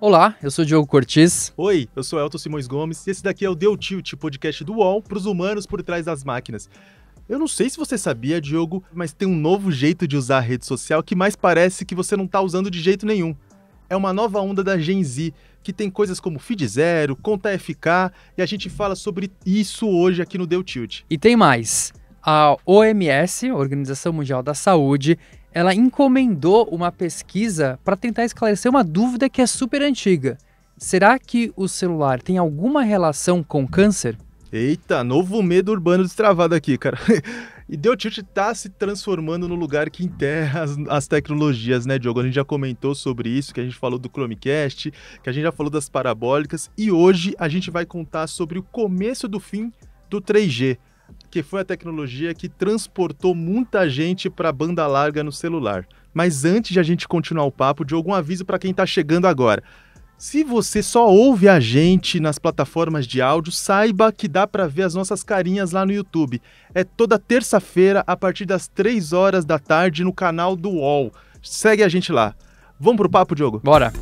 Olá, eu sou o Diogo Cortes. Oi, eu sou Elton Simões Gomes e esse daqui é o Deu Tilt, podcast do UOL para os humanos por trás das máquinas. Eu não sei se você sabia, Diogo, mas tem um novo jeito de usar a rede social que mais parece que você não está usando de jeito nenhum. É uma nova onda da Gen Z, que tem coisas como feed zero, conta FK, e a gente fala sobre isso hoje aqui no Deu Tilt. E tem mais. A OMS, Organização Mundial da Saúde, ela encomendou uma pesquisa para tentar esclarecer uma dúvida que é super antiga. Será que o celular tem alguma relação com câncer? Eita, novo medo urbano destravado aqui, cara. E Deu Tilt se transformando no lugar que enterra as, as, tecnologias, né, Diogo? A gente já comentou sobre isso, que a gente falou do Chromecast, que a gente já falou das parabólicas, e hoje a gente vai contar sobre o começo do fim do 3G que foi a tecnologia que transportou muita gente para banda larga no celular. Mas antes de a gente continuar o papo, de algum aviso para quem está chegando agora. Se você só ouve a gente nas plataformas de áudio, saiba que dá para ver as nossas carinhas lá no YouTube. É toda terça-feira, a partir das 3 horas da tarde, no canal do UOL. Segue a gente lá. Vamos pro papo, Diogo? Bora!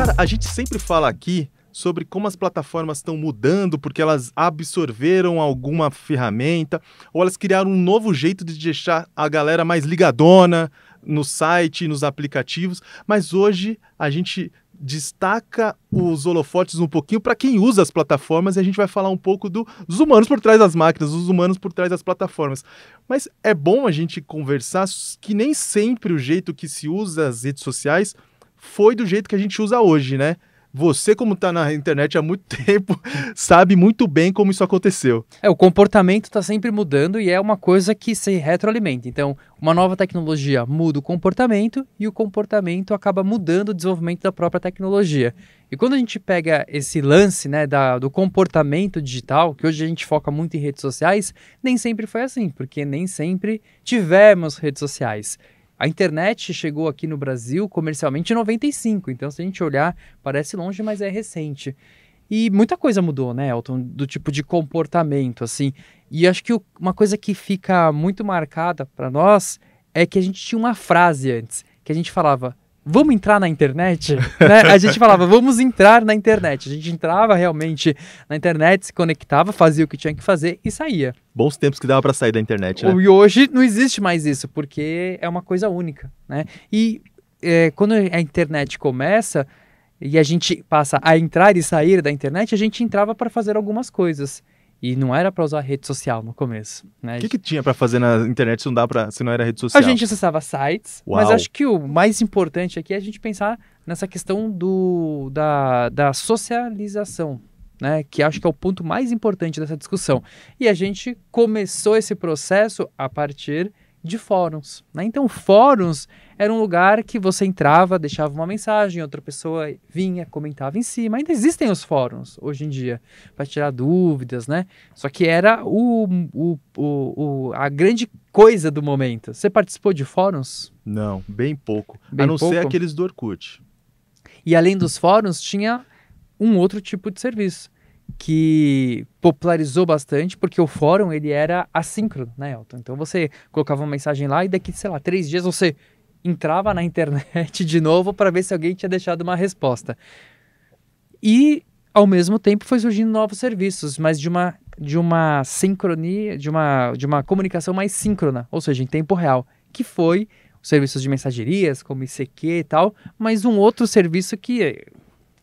Cara, a gente sempre fala aqui sobre como as plataformas estão mudando porque elas absorveram alguma ferramenta ou elas criaram um novo jeito de deixar a galera mais ligadona no site, nos aplicativos, mas hoje a gente destaca os holofotes um pouquinho para quem usa as plataformas e a gente vai falar um pouco do, dos humanos por trás das máquinas, dos humanos por trás das plataformas. Mas é bom a gente conversar que nem sempre o jeito que se usa as redes sociais foi do jeito que a gente usa hoje, né? Você, como está na internet há muito tempo, sabe muito bem como isso aconteceu. É, o comportamento está sempre mudando e é uma coisa que se retroalimenta. Então, uma nova tecnologia muda o comportamento e o comportamento acaba mudando o desenvolvimento da própria tecnologia. E quando a gente pega esse lance né, da, do comportamento digital, que hoje a gente foca muito em redes sociais, nem sempre foi assim, porque nem sempre tivemos redes sociais. A internet chegou aqui no Brasil comercialmente em 95, então se a gente olhar, parece longe, mas é recente. E muita coisa mudou, né, Elton, do tipo de comportamento, assim. E acho que uma coisa que fica muito marcada para nós é que a gente tinha uma frase antes, que a gente falava, vamos entrar na internet? né? A gente falava, vamos entrar na internet. A gente entrava realmente na internet, se conectava, fazia o que tinha que fazer e saía. Bons tempos que dava para sair da internet, né? E hoje não existe mais isso, porque é uma coisa única, né? E é, quando a internet começa e a gente passa a entrar e sair da internet, a gente entrava para fazer algumas coisas. E não era para usar rede social no começo, né? O que, que tinha para fazer na internet se não, dá pra, se não era rede social? A gente acessava sites, Uau. mas acho que o mais importante aqui é a gente pensar nessa questão do, da, da socialização, né, que acho que é o ponto mais importante dessa discussão. E a gente começou esse processo a partir de fóruns. Né? Então, fóruns era um lugar que você entrava, deixava uma mensagem, outra pessoa vinha, comentava em cima. Ainda existem os fóruns hoje em dia para tirar dúvidas, né? Só que era o, o, o, a grande coisa do momento. Você participou de fóruns? Não, bem pouco. Bem a não pouco? ser aqueles do Orkut. E além dos fóruns, tinha um outro tipo de serviço que popularizou bastante, porque o fórum ele era assíncrono, né, Elton? Então você colocava uma mensagem lá e daqui, sei lá, três dias você entrava na internet de novo para ver se alguém tinha deixado uma resposta. E ao mesmo tempo foi surgindo novos serviços, mas de uma de uma sincronia, de uma de uma comunicação mais síncrona, ou seja, em tempo real, que foi serviços de mensagerias, como ICQ e tal, mas um outro serviço que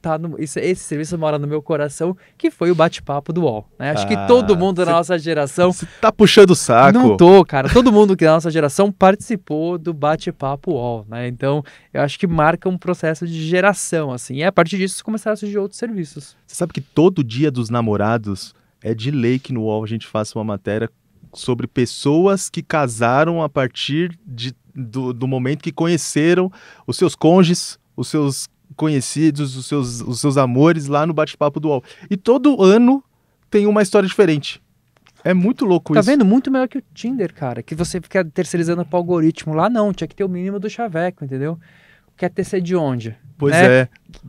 tá no, isso, esse serviço mora no meu coração, que foi o bate-papo do UOL. Né? Acho ah, que todo mundo da nossa geração. Você tá puxando o saco. Não tô, cara. Todo mundo que da nossa geração participou do bate-papo UOL, né? Então, eu acho que marca um processo de geração, assim. E a partir disso começaram a surgir outros serviços. Você sabe que todo dia dos namorados é de lei que no UOL a gente faça uma matéria sobre pessoas que casaram a partir de, do, do momento que conheceram os seus cônjuges, os seus conhecidos, os seus, os seus amores lá no bate-papo do UOL. E todo ano tem uma história diferente. É muito louco tá isso. Tá vendo? Muito melhor que o Tinder, cara. Que você fica terceirizando pro algoritmo. Lá não, tinha que ter o mínimo do chaveco, entendeu? Quer ter de onde? Pois né? é.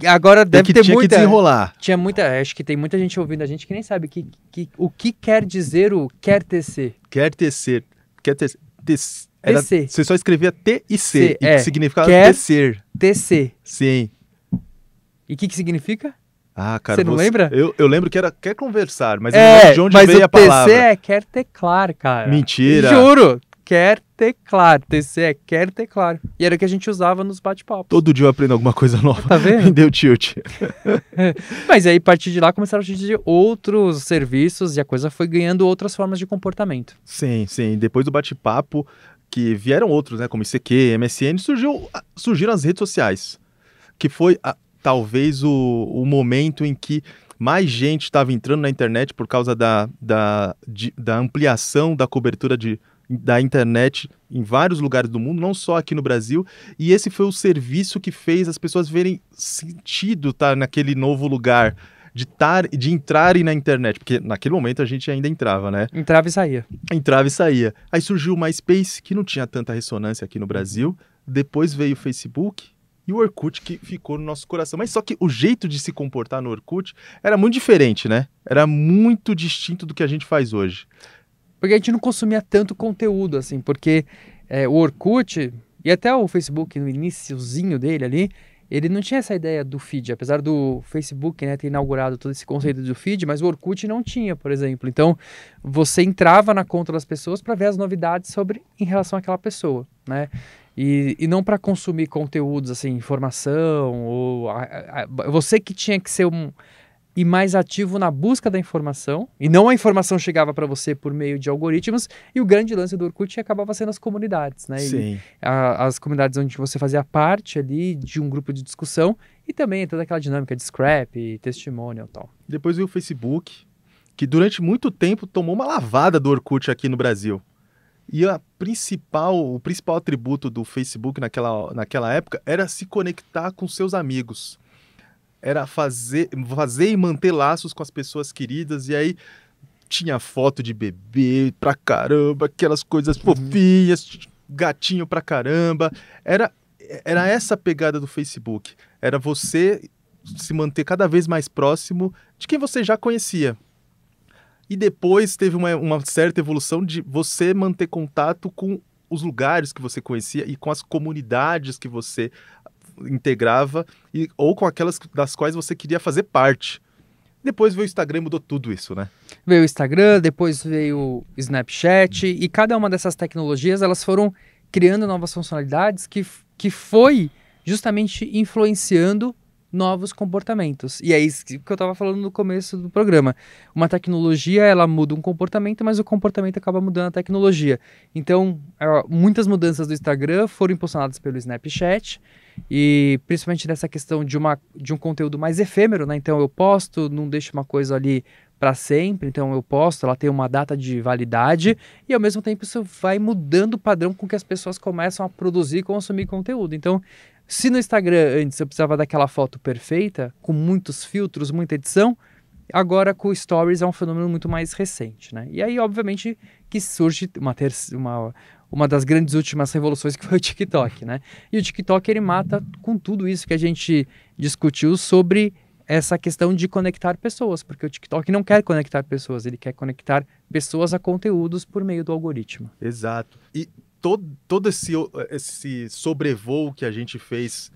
Agora é deve é que ter tinha muita. Que desenrolar. Tinha muita. É, acho que tem muita gente ouvindo a gente que nem sabe que, que, o que quer dizer o quer ser. Quer ser. Quer ter tecer. Era, você só escrevia T e C, C e é, significava quer tecer. Tecer. Sim. E o que, que significa? Ah, cara. Você não você, lembra? Eu, eu lembro que era quer é conversar, mas é, eu de onde veio a é palavra. Mas TC é quer teclar, cara. Mentira. Juro, quer teclar. TC é quer teclar. E era o que a gente usava nos bate-papos. Todo dia eu aprendo alguma coisa nova. Tá vendo? Deu tilt. Mas aí, a partir de lá, começaram a surgir outros serviços e a coisa foi ganhando outras formas de comportamento. Sim, sim. Depois do bate-papo, que vieram outros, né? Como ICQ, MSN, surgiu, surgiram as redes sociais. Que foi a, talvez o, o momento em que mais gente estava entrando na internet por causa da, da, de, da ampliação da cobertura de, da internet em vários lugares do mundo, não só aqui no Brasil, e esse foi o serviço que fez as pessoas verem sentido estar naquele novo lugar, de, tar, de entrarem na internet, porque naquele momento a gente ainda entrava, né? Entrava e saía. Entrava e saía. Aí surgiu o MySpace, que não tinha tanta ressonância aqui no Brasil, depois veio o Facebook, e o Orkut que ficou no nosso coração. Mas só que o jeito de se comportar no Orkut era muito diferente, né? Era muito distinto do que a gente faz hoje. Porque a gente não consumia tanto conteúdo, assim, porque é, o Orkut e até o Facebook, no iníciozinho dele ali, ele não tinha essa ideia do feed, apesar do Facebook né, ter inaugurado todo esse conceito do feed, mas o Orkut não tinha, por exemplo. Então, você entrava na conta das pessoas para ver as novidades sobre em relação àquela pessoa, né? E, e não para consumir conteúdos, assim, informação, ou a, a, você que tinha que ser um e mais ativo na busca da informação, e não a informação chegava para você por meio de algoritmos, e o grande lance do Orkut acabava sendo as comunidades, né? Sim. A, as comunidades onde você fazia parte ali de um grupo de discussão, e também toda aquela dinâmica de scrap, testemunho e tal. Depois veio o Facebook, que durante muito tempo tomou uma lavada do Orkut aqui no Brasil. E a principal, o principal atributo do Facebook naquela, naquela época era se conectar com seus amigos. Era fazer, fazer e manter laços com as pessoas queridas. E aí tinha foto de bebê pra caramba, aquelas coisas uhum. gatinho pra caramba. Era, era essa a pegada do Facebook. Era você se manter cada vez mais próximo de quem você já conhecia. E depois teve uma, uma certa evolução de você manter contato com os lugares que você conhecia e com as comunidades que você integrava e, ou com aquelas das quais você queria fazer parte. Depois veio o Instagram e mudou tudo isso, né? Veio o Instagram, depois veio o Snapchat e cada uma dessas tecnologias elas foram criando novas funcionalidades que, que foi justamente influenciando novos comportamentos. E é isso que eu estava falando no começo do programa. Uma tecnologia, ela muda um comportamento, mas o comportamento acaba mudando a tecnologia. Então, é, muitas mudanças do Instagram foram impulsionadas pelo Snapchat, e principalmente nessa questão de, uma, de um conteúdo mais efêmero, né? Então, eu posto, não deixo uma coisa ali para sempre, então eu posto, ela tem uma data de validade e ao mesmo tempo isso vai mudando o padrão com que as pessoas começam a produzir e consumir conteúdo. Então, se no Instagram antes eu precisava daquela foto perfeita, com muitos filtros, muita edição, agora com Stories é um fenômeno muito mais recente, né? E aí, obviamente, que surge uma, uma, uma das grandes últimas revoluções que foi o TikTok, né? E o TikTok, ele mata com tudo isso que a gente discutiu sobre essa questão de conectar pessoas, porque o TikTok não quer conectar pessoas, ele quer conectar pessoas a conteúdos por meio do algoritmo. Exato. E todo, todo esse, esse sobrevoo que a gente fez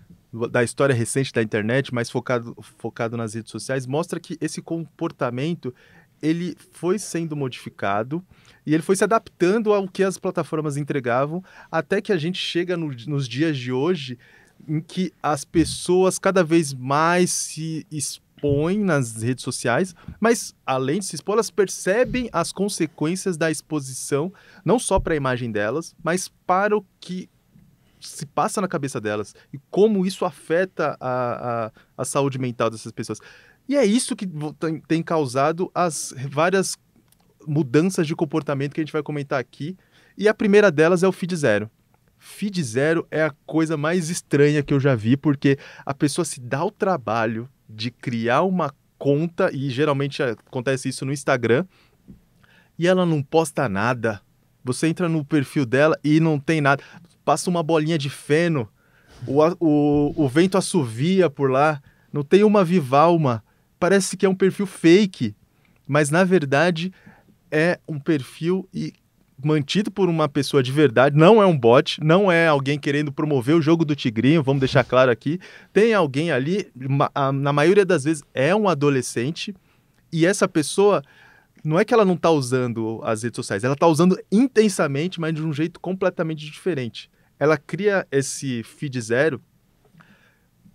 da história recente da internet, mais focado, focado nas redes sociais, mostra que esse comportamento ele foi sendo modificado e ele foi se adaptando ao que as plataformas entregavam, até que a gente chega no, nos dias de hoje em que as pessoas cada vez mais se, es, expõem nas redes sociais, mas além de se expor, elas percebem as consequências da exposição, não só para a imagem delas, mas para o que se passa na cabeça delas e como isso afeta a, a, a saúde mental dessas pessoas. E é isso que tem, tem causado as várias mudanças de comportamento que a gente vai comentar aqui. E a primeira delas é o feed zero. Feed zero é a coisa mais estranha que eu já vi, porque a pessoa se dá o trabalho de criar uma conta, e geralmente acontece isso no Instagram, e ela não posta nada. Você entra no perfil dela e não tem nada. Passa uma bolinha de feno, o, o, o vento assovia por lá, não tem uma vivalma. Parece que é um perfil fake, mas na verdade é um perfil e mantido por uma pessoa de verdade, não é um bot, não é alguém querendo promover o jogo do Tigrinho, vamos deixar claro aqui. Tem alguém ali, na maioria das vezes é um adolescente, e essa pessoa não é que ela não está usando as redes sociais, ela está usando intensamente, mas de um jeito completamente diferente. Ela cria esse feed zero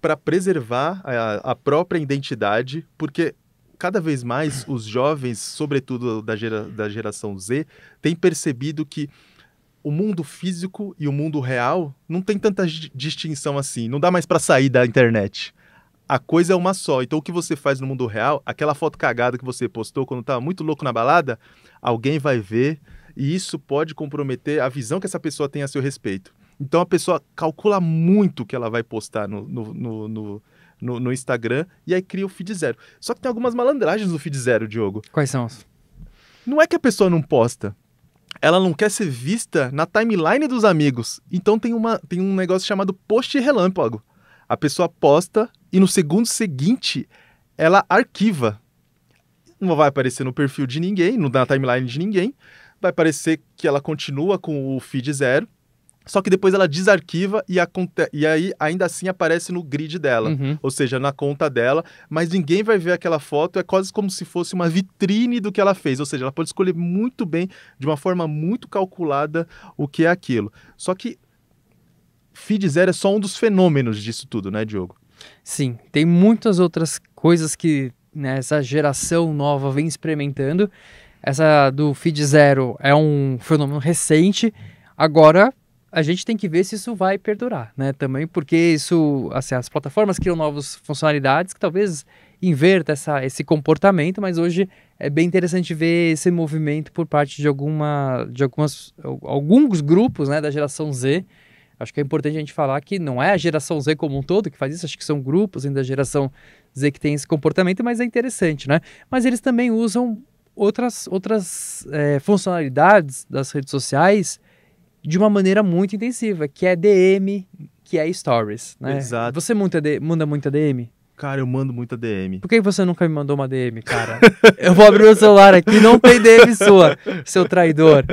para preservar a, própria identidade, porque cada vez mais os jovens, sobretudo da, gera, da geração Z, têm percebido que o mundo físico e o mundo real não tem tanta distinção assim. Não dá mais para sair da internet. A coisa é uma só. Então, o que você faz no mundo real, aquela foto cagada que você postou quando estava muito louco na balada, alguém vai ver e isso pode comprometer a visão que essa pessoa tem a seu respeito. Então, a pessoa calcula muito o que ela vai postar no, no, no, no no, no Instagram e aí cria o feed zero. Só que tem algumas malandragens no feed zero, Diogo. Quais são? Não é que a pessoa não posta. Ela não quer ser vista na timeline dos amigos. Então tem, uma, tem um negócio chamado post relâmpago. A pessoa posta e no segundo seguinte ela arquiva. Não vai aparecer no perfil de ninguém, não na timeline de ninguém. Vai aparecer que ela continua com o feed zero só que depois ela desarquiva e, e aí ainda assim aparece no grid dela, uhum. ou seja, na conta dela, mas ninguém vai ver aquela foto, é quase como se fosse uma vitrine do que ela fez, ou seja, ela pode escolher muito bem, de uma forma muito calculada, o que é aquilo. Só que feed zero é só um dos fenômenos disso tudo, né, Diogo? Sim, tem muitas outras coisas que né, essa geração nova vem experimentando. Essa do feed zero é um fenômeno recente. Agora a gente tem que ver se isso vai perdurar, né? Também porque isso, assim, as plataformas criam novas funcionalidades que talvez inverta essa, esse comportamento, mas hoje é bem interessante ver esse movimento por parte de alguma, de algumas, alguns grupos, né, da geração Z. Acho que é importante a gente falar que não é a geração Z como um todo que faz isso, acho que são grupos ainda da geração Z que tem esse comportamento, mas é interessante, né? Mas eles também usam outras, outras é, funcionalidades das redes sociais de uma maneira muito intensiva, que é DM, que é Stories, né? Exato. Você muita manda muita DM? Cara, eu mando muita DM. Por que você nunca me mandou uma DM, cara? eu vou abrir o celular aqui, não tem DM sua, seu traidor.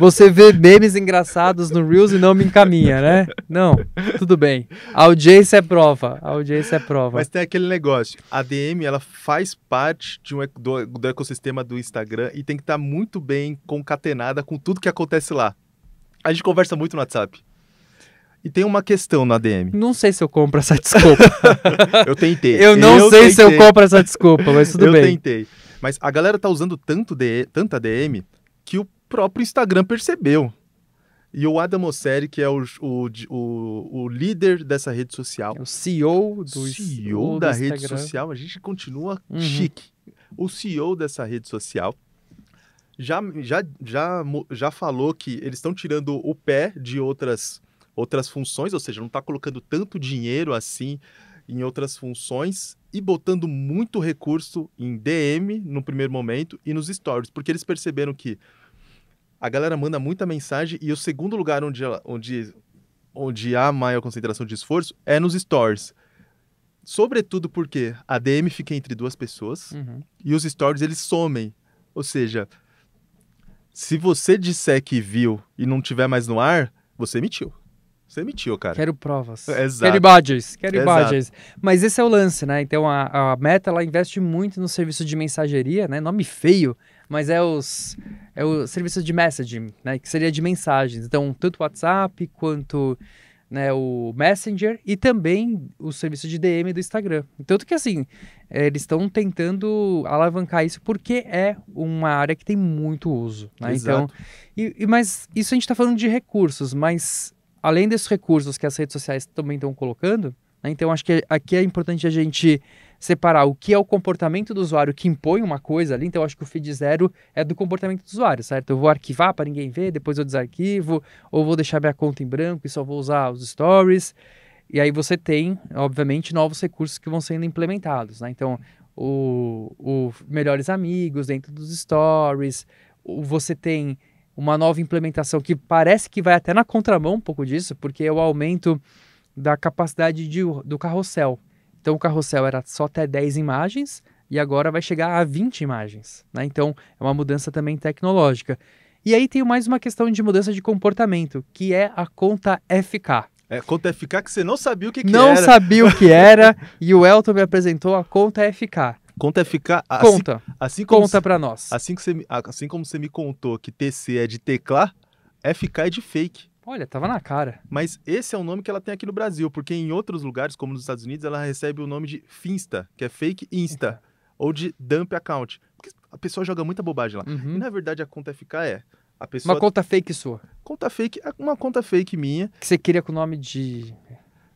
Você vê memes engraçados no Reels e não me encaminha, né? Não, tudo bem. A audiência é prova, a audiência é prova. Mas tem aquele negócio, a DM, ela faz parte de um, do, do ecossistema do Instagram e tem que estar tá muito bem concatenada com tudo que acontece lá. A gente conversa muito no WhatsApp. E tem uma questão na DM. Não sei se eu compro essa desculpa. eu tentei. Eu não eu sei tentei. se eu compro essa desculpa, mas tudo eu bem. Eu tentei. Mas a galera tá usando tanto de, tanta DM que o próprio Instagram percebeu. E o Adam Mosseri, que é o, o, o, o líder dessa rede social. É o CEO do CEO do da Instagram. rede social. A gente continua uhum. chique. O CEO dessa rede social já, já, já, já falou que eles estão tirando o pé de outras, outras funções, ou seja, não está colocando tanto dinheiro assim em outras funções e botando muito recurso em DM no primeiro momento e nos stories, porque eles perceberam que a galera manda muita mensagem e o segundo lugar onde, ela, onde, onde há maior concentração de esforço é nos stories. Sobretudo porque a DM fica entre duas pessoas uhum. e os stories eles somem. Ou seja, se você disser que viu e não tiver mais no ar, você mentiu. Você mentiu, cara. Quero provas. É, exato. Quero badges. quero Exato. Mas esse é o lance, né? Então a, a Meta ela investe muito no serviço de mensageria, né? Nome feio, mas é os é o serviço de messaging, né? Que seria de mensagens. Então tanto WhatsApp quanto né, o Messenger e também o serviço de DM do Instagram. Tanto que, assim, é, eles estão tentando alavancar isso porque é uma área que tem muito uso. Né? Então, e, e, mas isso a gente está falando de recursos, mas além desses recursos que as redes sociais também estão colocando, né, então acho que aqui é importante a gente separar o que é o comportamento do usuário que impõe uma coisa ali, então eu acho que o feed zero é do comportamento do usuário, certo? Eu vou arquivar para ninguém ver, depois eu desarquivo, ou vou deixar minha conta em branco e só vou usar os stories. E aí você tem, obviamente, novos recursos que vão sendo implementados, né? Então, o, o melhores amigos dentro dos stories, você tem uma nova implementação que parece que vai até na contramão um pouco disso, porque é o aumento da capacidade de, do carrossel. Então o carrossel era só até 10 imagens e agora vai chegar a 20 imagens. Né? Então é uma mudança também tecnológica. E aí tem mais uma questão de mudança de comportamento, que é a conta FK. É, conta FK que você não sabia o que, que não era. Não sabia o que era e o Elton me apresentou a conta FK. Conta FK. Assim, conta. Assim como conta para nós. Assim, que você, assim como você me contou que TC é de teclar, FK é de fake. Olha, tava na cara. Mas esse é o nome que ela tem aqui no Brasil, porque em outros lugares, como nos Estados Unidos, ela recebe o nome de Finsta, que é fake Insta, ou de dump account. Porque a pessoa joga muita bobagem lá. Uhum. E na verdade a conta FK é a pessoa Uma conta fake sua. Conta fake, é uma conta fake minha. Que você queria com o nome de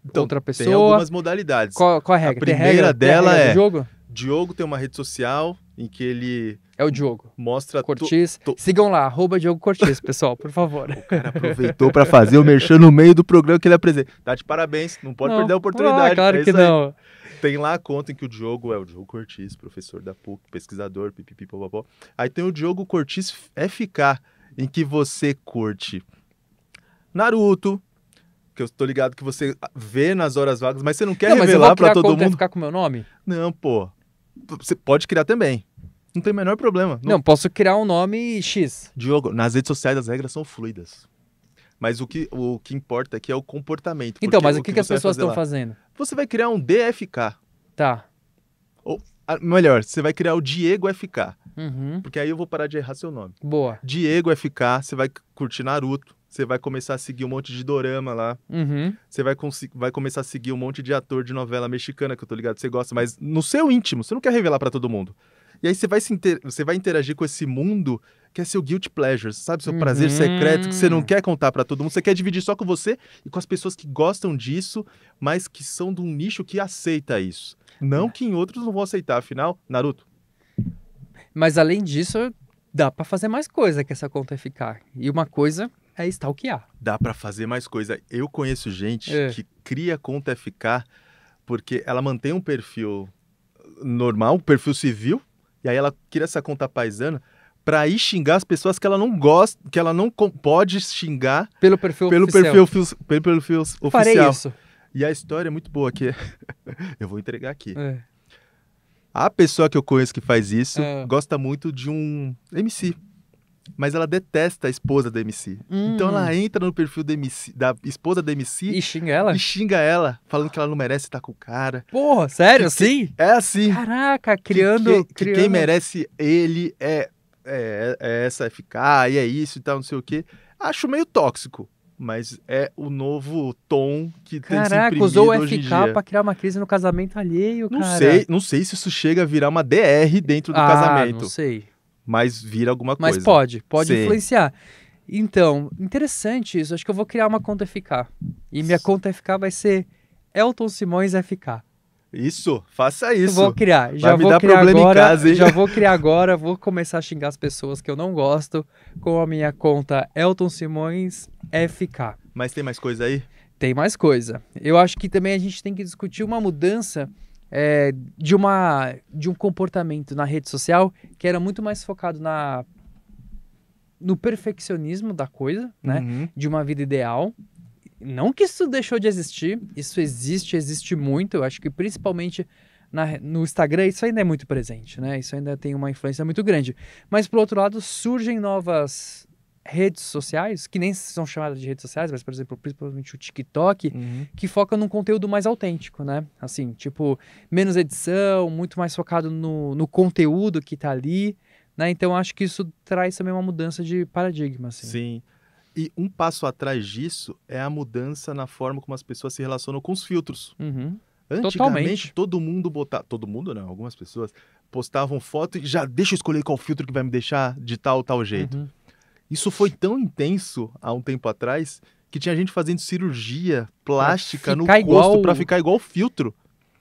então, outra pessoa. Tem algumas modalidades. Qual, qual é a regra? A primeira regra, dela regra é Diogo tem uma rede social em que ele. É o Diogo. Mostra Cortiz. To, Sigam lá, arroba Diogo Cortiz, pessoal, por favor. o cara aproveitou para fazer o merchan no meio do programa que ele apresenta. Tá de parabéns, não pode não. perder a oportunidade. Ah, claro é que não. Tem lá a conta em que o Diogo é o Diogo Cortiz, professor da PUC, pesquisador, pipipipopopó. Aí tem o Diogo Cortiz FK, em que você curte Naruto, que eu tô ligado que você vê nas horas vagas, mas você não quer não, revelar para todo mundo. ficar com meu nome? Não, pô. Você pode criar também. Não tem o menor problema. Não... não, posso criar um nome X. Diogo, nas redes sociais as regras são fluidas. Mas o que, o que importa aqui é o comportamento. Então, mas o que, que, que as pessoas estão fazendo? Você vai criar um DFK. Tá. Ou, melhor, você vai criar o Diego FK. Uhum. Porque aí eu vou parar de errar seu nome. Boa. Diego FK, você vai curtir Naruto você vai começar a seguir um monte de dorama lá. Uhum. Você vai, vai começar a seguir um monte de ator de novela mexicana, que eu tô ligado, você gosta, mas no seu íntimo, você não quer revelar para todo mundo. E aí você vai, se você vai interagir com esse mundo que é seu guilt pleasure, sabe? Seu uhum. prazer secreto que você não quer contar para todo mundo, você quer dividir só com você e com as pessoas que gostam disso, mas que são de um nicho que aceita isso. Não que em outros não vão aceitar, afinal, Naruto. Mas além disso, dá para fazer mais coisa que essa conta é ficar. E uma coisa é stalkear. Dá para fazer mais coisa. Eu conheço gente é. que cria conta FK porque ela mantém um perfil normal, um perfil civil, e aí ela cria essa conta paisana para ir xingar as pessoas que ela não gosta, que ela não pode xingar pelo perfil pelo oficial. Perfil, pelo perfil oficial. Farei isso. E a história é muito boa aqui. eu vou entregar aqui. É. A pessoa que eu conheço que faz isso é. gosta muito de um MC mas ela detesta a esposa da MC. Hum. Então ela hum. entra no perfil da, MC, da esposa da MC. E xinga ela? E xinga ela, falando que ela não merece estar com o cara. Porra, sério? assim? é assim. Caraca, criando. Que, que, criando... que quem merece ele é, é, é essa é FK, e é isso e tal, não sei o quê. Acho meio tóxico mas é o novo tom que Caraca, tem se Caraca, usou o FK para criar uma crise no casamento alheio, não cara. Sei, não sei se isso chega a virar uma DR dentro do ah, casamento. Não sei mas vira alguma mas coisa. Mas pode, pode Sim. influenciar. Então, interessante isso. Acho que eu vou criar uma conta FK. E minha conta FK vai ser Elton Simões FK. Isso, faça isso. vou criar. já Vai me vou dar criar problema agora, em casa, hein? Já vou criar agora, vou começar a xingar as pessoas que eu não gosto com a minha conta Elton Simões FK. Mas tem mais coisa aí? Tem mais coisa. Eu acho que também a gente tem que discutir uma mudança é, de uma de um comportamento na rede social que era muito mais focado na no perfeccionismo da coisa, né? Uhum. De uma vida ideal. Não que isso deixou de existir, isso existe, existe muito. Eu acho que principalmente na, no Instagram isso ainda é muito presente, né? Isso ainda tem uma influência muito grande. Mas por outro lado surgem novas redes sociais, que nem são chamadas de redes sociais, mas, por exemplo, principalmente o TikTok, uhum. que foca num conteúdo mais autêntico, né? Assim, tipo, menos edição, muito mais focado no, no conteúdo que tá ali, né? Então, acho que isso traz também uma mudança de paradigma, assim. Sim. E um passo atrás disso é a mudança na forma como as pessoas se relacionam com os filtros. Uhum. Antigamente, Totalmente. todo mundo botava... Todo mundo, não. Algumas pessoas postavam foto e já deixa eu escolher qual filtro que vai me deixar de tal tal jeito. Uhum. Isso foi tão intenso há um tempo atrás que tinha gente fazendo cirurgia plástica no rosto para ficar igual filtro.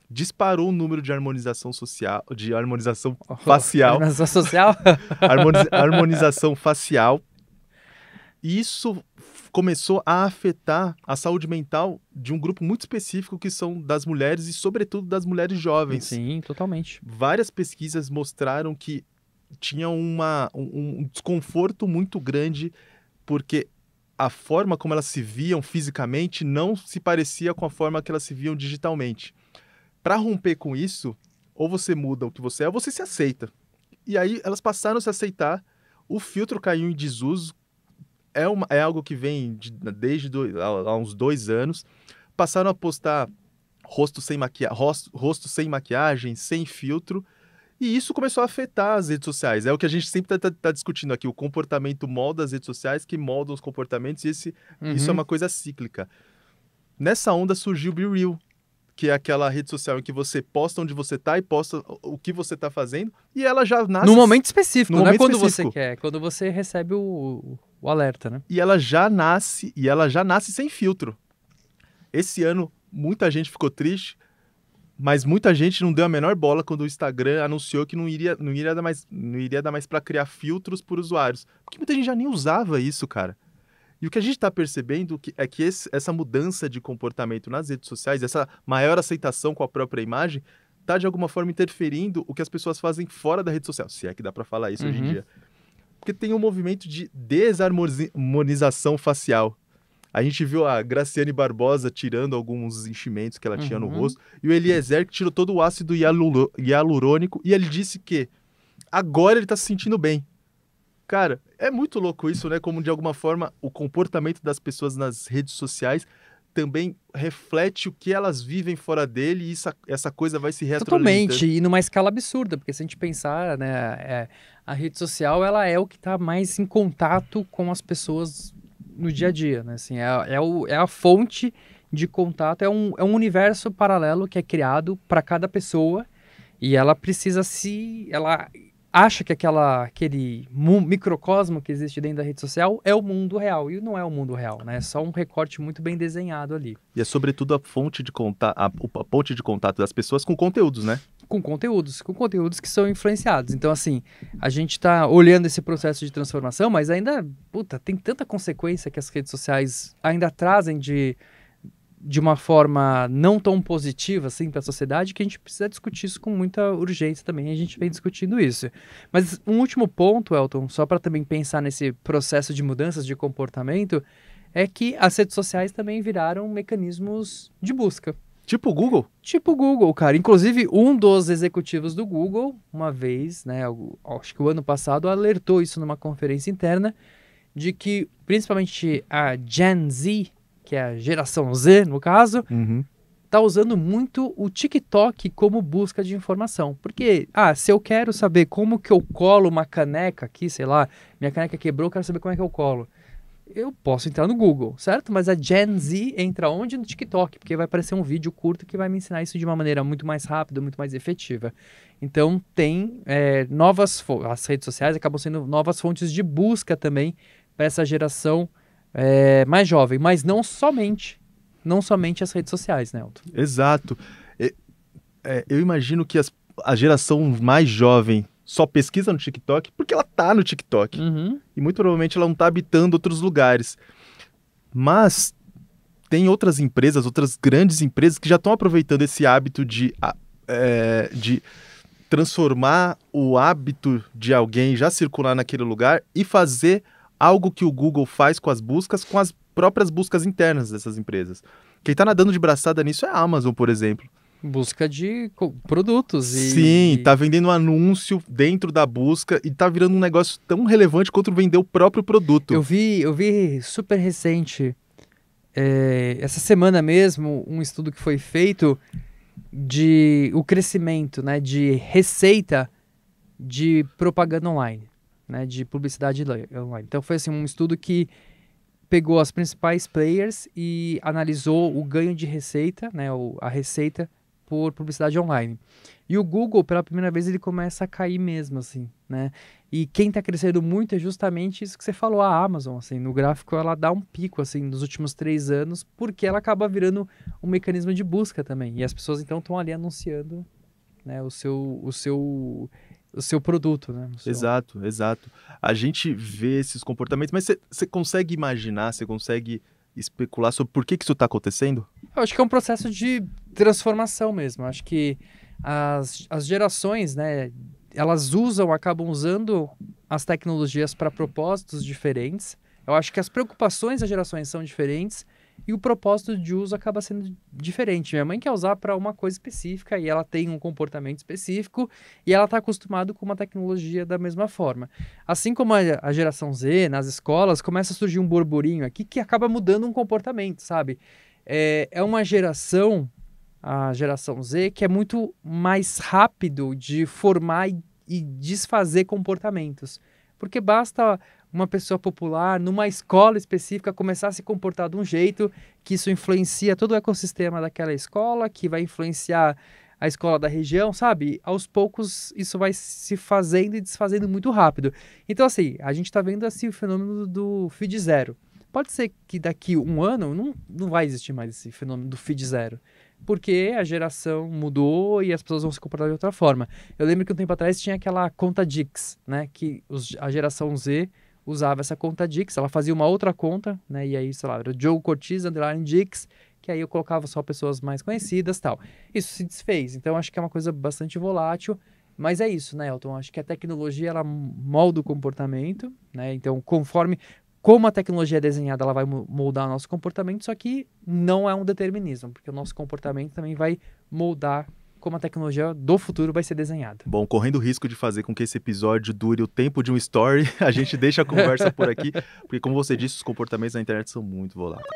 Disparou o número de harmonização social, de harmonização oh, facial. harmonização social? harmonização facial. Isso começou a afetar a saúde mental de um grupo muito específico que são das mulheres e sobretudo das mulheres jovens. Sim, totalmente. Várias pesquisas mostraram que tinha uma, um, um desconforto muito grande, porque a forma como elas se viam fisicamente não se parecia com a forma que elas se viam digitalmente. Para romper com isso, ou você muda o que você é, ou você se aceita. E aí elas passaram a se aceitar, o filtro caiu em desuso, é, uma, é algo que vem de, desde dois, há uns dois anos. Passaram a postar rosto sem, rosto, rosto sem maquiagem, sem filtro, e isso começou a afetar as redes sociais. É o que a gente sempre está tá, tá, discutindo aqui. O comportamento molda as redes sociais, que moldam os comportamentos, e esse, uhum. isso é uhum. uma coisa cíclica. Nessa onda surgiu o Be Real, que é aquela rede social em que você posta onde você está e posta o que você está fazendo, e ela já nasce. No momento específico, no não é momento é quando específico. você quer, é quando você recebe o, o alerta, né? E ela já nasce, e ela já nasce sem filtro. Esse ano, muita gente ficou triste mas muita gente não deu a menor bola quando o Instagram anunciou que não iria, não iria dar mais, não iria dar mais para criar filtros por usuários. Porque muita gente já nem usava isso, cara. E o que a gente está percebendo é que esse, essa mudança de comportamento nas redes sociais, essa maior aceitação com a própria imagem, está de alguma forma interferindo o que as pessoas fazem fora da rede social, se é que dá para falar isso uhum. hoje em uhum. dia. Porque tem um movimento de desarmonização facial, a gente viu a Graciane Barbosa tirando alguns enchimentos que ela tinha uhum. no rosto. E o Eliezer que tirou todo o ácido hialurônico. E ele disse que agora ele tá se sentindo bem. Cara, é muito louco isso, né? Como de alguma forma o comportamento das pessoas nas redes sociais também reflete o que elas vivem fora dele e essa, essa coisa vai se retroalimentando. Totalmente, e numa escala absurda, porque se a gente pensar, né, é, a rede social ela é o que está mais em contato com as pessoas no dia a dia, né? Assim, é, é, o, é a fonte de contato, é um, é um universo paralelo que é criado para cada pessoa e ela precisa se... Ela acha que aquela, aquele microcosmo que existe dentro da rede social é o mundo real. E não é o mundo real, né? É só um recorte muito bem desenhado ali. E é sobretudo a fonte de contato, a, ponte de contato das pessoas com conteúdos, né? Com conteúdos, com conteúdos que são influenciados. Então, assim, a gente está olhando esse processo de transformação, mas ainda, puta, tem tanta consequência que as redes sociais ainda trazem de de uma forma não tão positiva assim para a sociedade que a gente precisa discutir isso com muita urgência também a gente vem discutindo isso mas um último ponto Elton só para também pensar nesse processo de mudanças de comportamento é que as redes sociais também viraram mecanismos de busca tipo o Google tipo o Google cara inclusive um dos executivos do Google uma vez né acho que o ano passado alertou isso numa conferência interna de que principalmente a Gen Z que é a geração Z no caso, uhum. tá usando muito o TikTok como busca de informação. Porque, ah, se eu quero saber como que eu colo uma caneca aqui, sei lá, minha caneca quebrou, eu quero saber como é que eu colo. Eu posso entrar no Google, certo? Mas a Gen Z entra onde? No TikTok, porque vai aparecer um vídeo curto que vai me ensinar isso de uma maneira muito mais rápida, muito mais efetiva. Então, tem é, novas. As redes sociais acabam sendo novas fontes de busca também para essa geração é, mais jovem, mas não somente, não somente as redes sociais, né, Elton? Exato. É, é, eu imagino que as, a geração mais jovem só pesquisa no TikTok porque ela tá no TikTok. Uhum. E muito provavelmente ela não tá habitando outros lugares. Mas tem outras empresas, outras grandes empresas que já estão aproveitando esse hábito de, é, de transformar o hábito de alguém já circular naquele lugar e fazer algo que o Google faz com as buscas, com as próprias buscas internas dessas empresas. Quem está nadando de braçada nisso é a Amazon, por exemplo. Busca de produtos e. Sim, tá vendendo anúncio dentro da busca e tá virando um negócio tão relevante quanto vender o próprio produto. Eu vi, eu vi super recente, é, essa semana mesmo, um estudo que foi feito de o crescimento né, de receita de propaganda online né, de publicidade online. Então foi assim, um estudo que pegou as principais players e analisou o ganho de receita, né, a receita por publicidade online. E o Google, pela primeira vez, ele começa a cair mesmo, assim, né? E quem está crescendo muito é justamente isso que você falou, a Amazon, assim. No gráfico, ela dá um pico, assim, nos últimos três anos, porque ela acaba virando um mecanismo de busca também. E as pessoas, então, estão ali anunciando né, o seu, o seu o seu produto, né? Seu... Exato, exato. A gente vê esses comportamentos, mas você consegue imaginar, você consegue especular sobre por que, que isso está acontecendo? Eu acho que é um processo de transformação mesmo. Eu acho que as, as gerações, né, elas usam, acabam usando as tecnologias para propósitos diferentes. Eu acho que as preocupações das gerações são diferentes e o propósito de uso acaba sendo diferente. Minha mãe quer usar para uma coisa específica e ela tem um comportamento específico e ela está acostumada com uma tecnologia da mesma forma. Assim como a, a, geração Z nas escolas começa a surgir um burburinho aqui que acaba mudando um comportamento, sabe? É, é uma geração, a geração Z, que é muito mais rápido de formar e, e desfazer comportamentos. Porque basta uma pessoa popular numa escola específica começar a se comportar de um jeito que isso influencia todo o ecossistema daquela escola, que vai influenciar a escola da região, sabe? Aos poucos isso vai se fazendo e desfazendo muito rápido. Então, assim, a gente está vendo assim o fenômeno do feed zero. Pode ser que daqui um ano não, não vai existir mais esse fenômeno do feed zero. Porque a geração mudou e as pessoas vão se comportar de outra forma. Eu lembro que um tempo atrás tinha aquela conta Dix, né? Que os, a geração Z usava essa conta Dix, ela fazia uma outra conta, né? E aí, sei lá, era Joe Cortiz, underline Dix, que aí eu colocava só pessoas mais conhecidas tal. Isso se desfez, então acho que é uma coisa bastante volátil, mas é isso, né, Elton? Acho que a tecnologia, ela molda o comportamento, né? Então, conforme como a tecnologia é desenhada, ela vai moldar o nosso comportamento, só que não é um determinismo, porque o nosso comportamento também vai moldar como a tecnologia do futuro vai ser desenhada. Bom, correndo o risco de fazer com que esse episódio dure o tempo de um story, a gente deixa a conversa por aqui, porque como você disse, os comportamentos na internet são muito voláteis.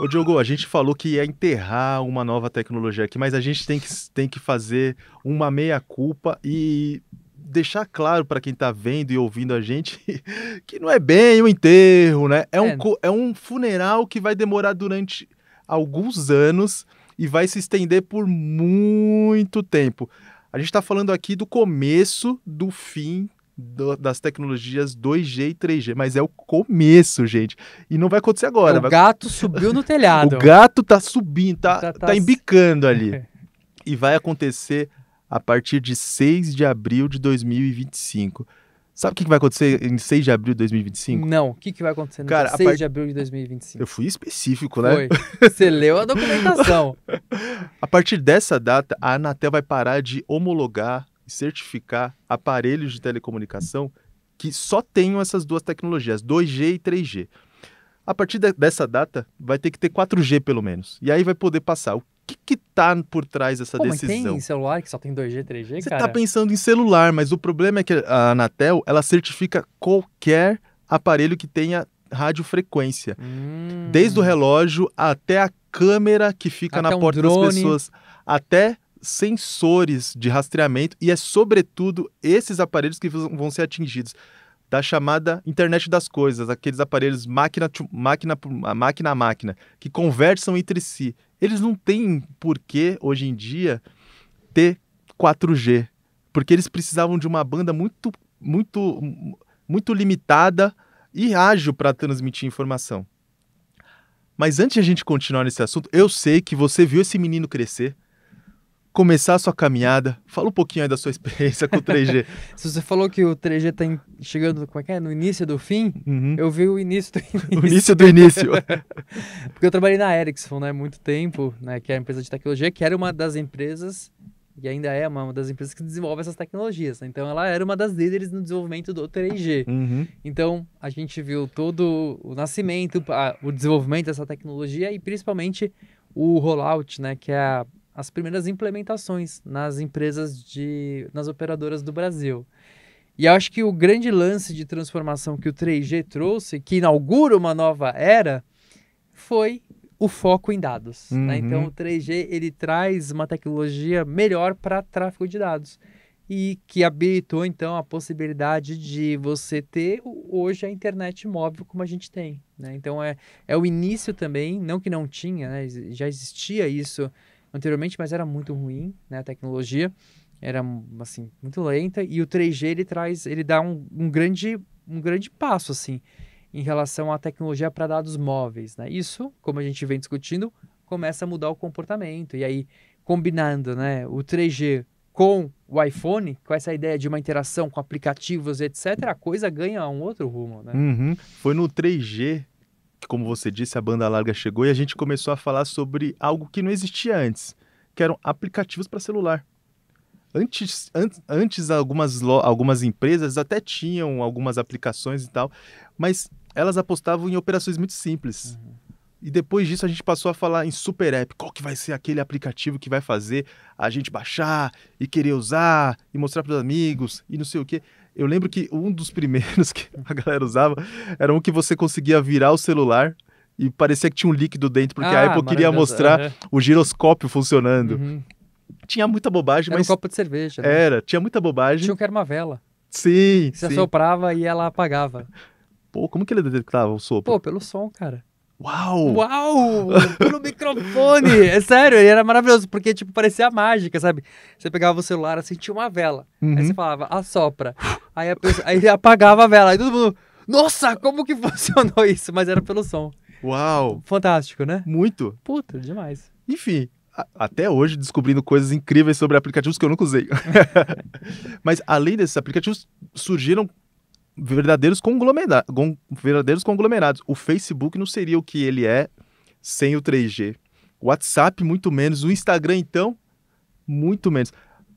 Ô Diogo, a gente falou que ia enterrar uma nova tecnologia aqui, mas a gente tem que, tem que fazer uma meia-culpa e deixar claro para quem está vendo e ouvindo a gente que não é bem um enterro, né? É, é. Um, é um funeral que vai demorar durante alguns anos e vai se estender por muito tempo. A gente está falando aqui do começo do fim do, das tecnologias 2G e 3G, mas é o começo, gente. E não vai acontecer agora. O vai... gato subiu no telhado. o gato tá subindo, tá, tá, tá... tá embicando ali. e vai acontecer a partir de 6 de abril de 2025. Sabe o que, vai acontecer em 6 de abril de 2025? Não, o que, que vai acontecer no Cara, 6 part... de abril de 2025? Eu fui específico, né? Foi. Você leu a documentação. a partir dessa data, a Anatel vai parar de homologar e certificar aparelhos de telecomunicação que só tenham essas duas tecnologias, 2G e 3G. A partir de, dessa data, vai ter que ter 4G pelo menos. E aí vai poder passar o que que tá por trás dessa Pô, decisão? Mas tem celular que só tem 2G, 3G, Você tá cara? tá pensando em celular, mas o problema é que a Anatel, ela certifica qualquer aparelho que tenha radiofrequência. Hum. Desde o relógio até a câmera que fica até na porta um das pessoas, até sensores de rastreamento e é sobretudo esses aparelhos que vão ser atingidos da chamada internet das coisas, aqueles aparelhos máquina, máquina, máquina a máquina, que conversam entre si. Eles não têm por que, hoje em dia, ter 4G, porque eles precisavam de uma banda muito, muito, muito limitada e ágil para transmitir informação. Mas antes de a gente continuar nesse assunto, eu sei que você viu esse menino crescer, começar a sua caminhada, fala um pouquinho aí da sua experiência com o 3G. Se você falou que o 3G está chegando como é que é? no início do fim, uhum. eu vi o início do início. O início do início. Porque eu trabalhei na Ericsson né, muito tempo, né, que é a empresa de tecnologia, que era uma das empresas, e ainda é uma, das empresas que desenvolve essas tecnologias. Né? Então ela era uma das líderes no desenvolvimento do 3G. Uhum. Então a gente viu todo o nascimento, o desenvolvimento dessa tecnologia e principalmente o rollout, né, que é a as primeiras implementações nas empresas de nas operadoras do Brasil. E eu acho que o grande lance de transformação que o 3G trouxe, que inaugura uma nova era, foi o foco em dados. Né? Uhum. Né? Então, o 3G ele traz uma tecnologia melhor para tráfego de dados e que habilitou então a possibilidade de você ter hoje a internet móvel como a gente tem. Né? Então, é, é o início também, não que não tinha, né? já existia isso anteriormente, mas era muito ruim, né? A tecnologia era, assim, muito lenta. E o 3G, ele traz, ele dá um, um grande, um grande passo, assim, em relação à tecnologia para dados móveis, né? Isso, como a gente vem discutindo, começa a mudar o comportamento. E aí, combinando, né, o 3G com o iPhone, com essa ideia de uma interação com aplicativos, etc., a coisa ganha um outro rumo, né? Uhum. Foi no 3G que, como você disse, a banda larga chegou e a gente começou a falar sobre algo que não existia antes, que eram aplicativos para celular. Antes, antes, antes algumas, algumas empresas até tinham algumas aplicações e tal, mas elas apostavam em operações muito simples. Uhum. E depois disso a gente passou a falar em super app, qual que vai ser aquele aplicativo que vai fazer a gente baixar e querer usar e mostrar para os amigos e não sei o quê. Eu lembro que um dos primeiros que a galera usava era um que você conseguia virar o celular e parecia que tinha um líquido dentro, porque ah, a Apple queria mostrar uhum. o giroscópio funcionando. Uhum. Tinha muita bobagem, era mas. Era um copo de cerveja. Né? Era, tinha muita bobagem. Tinha um que era uma vela. Sim. Você sim. soprava e ela apagava. Pô, como que ele detectava o sopro? Pô, pelo som, cara. Uau! Uau! Pelo microfone! É sério, ele era maravilhoso, porque, tipo, parecia mágica, sabe? Você pegava o celular, assim, tinha uma vela. Uhum. Aí você uhum. falava, assopra. Aí, a pessoa, aí apagava a vela. Aí todo mundo, nossa, como que funcionou isso? Mas era pelo som. Uau! Fantástico, né? Muito. Puta, demais. Enfim, até hoje descobrindo coisas incríveis sobre aplicativos que eu nunca usei. Mas além desses aplicativos, surgiram verdadeiros, conglomera verdadeiros conglomerados. O Facebook não seria o que ele é sem o 3G. O WhatsApp, muito menos. O Instagram, então, muito menos.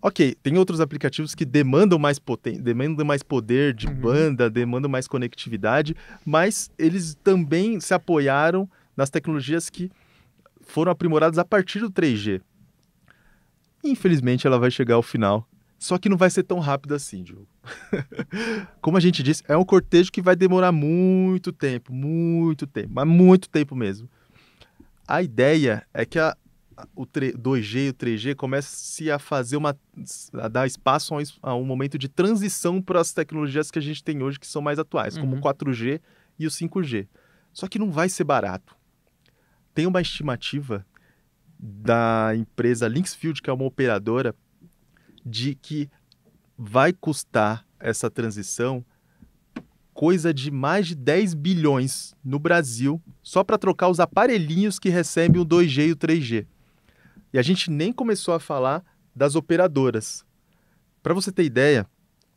Ok, tem outros aplicativos que demandam mais potência, demandam mais poder de uhum. banda, demandam mais conectividade, mas eles também se apoiaram nas tecnologias que foram aprimoradas a partir do 3G. Infelizmente, ela vai chegar ao final, só que não vai ser tão rápido assim, Diogo. Como a gente disse, é um cortejo que vai demorar muito tempo, muito tempo, mas muito tempo mesmo. A ideia é que a, o 2G e o 3G comece a fazer uma a dar espaço a um, a um momento de transição para as tecnologias que a gente tem hoje que são mais atuais, uhum. como o 4G uhum. e o 5G. Só que não vai ser barato. Tem uma estimativa da empresa Linksfield, que é uma operadora, de que vai custar essa transição coisa de mais de 10 bilhões no Brasil só para trocar os aparelhinhos que recebem o 2G e o 3G. E a gente nem começou a falar das operadoras. Para você ter ideia,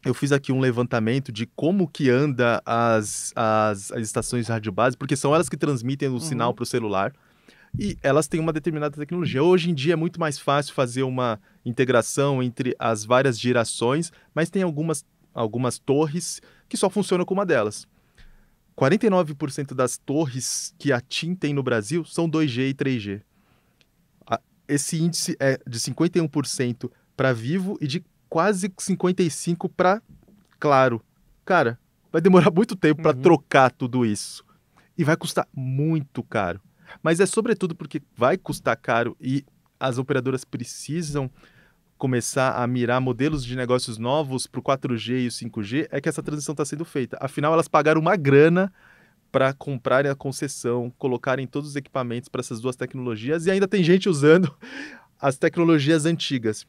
eu fiz aqui um levantamento de como que anda as, as, as estações de rádio base, porque são elas que transmitem o uhum. sinal para o celular e elas têm uma determinada tecnologia. Hoje em dia é muito mais fácil fazer uma integração entre as várias gerações, mas tem algumas, algumas torres que só funcionam com uma delas. 49% das torres que a TIM tem no Brasil são 2G e 3G esse índice é de 51% para Vivo e de quase 55% para Claro. Cara, vai demorar muito tempo uhum. para trocar tudo isso. E vai custar muito caro. Mas é sobretudo porque vai custar caro e as operadoras precisam começar a mirar modelos de negócios novos para o 4G e o 5G é que essa transição está sendo feita. Afinal, elas pagaram uma grana para comprarem a concessão, colocarem todos os equipamentos para essas duas tecnologias e ainda tem gente usando as tecnologias antigas.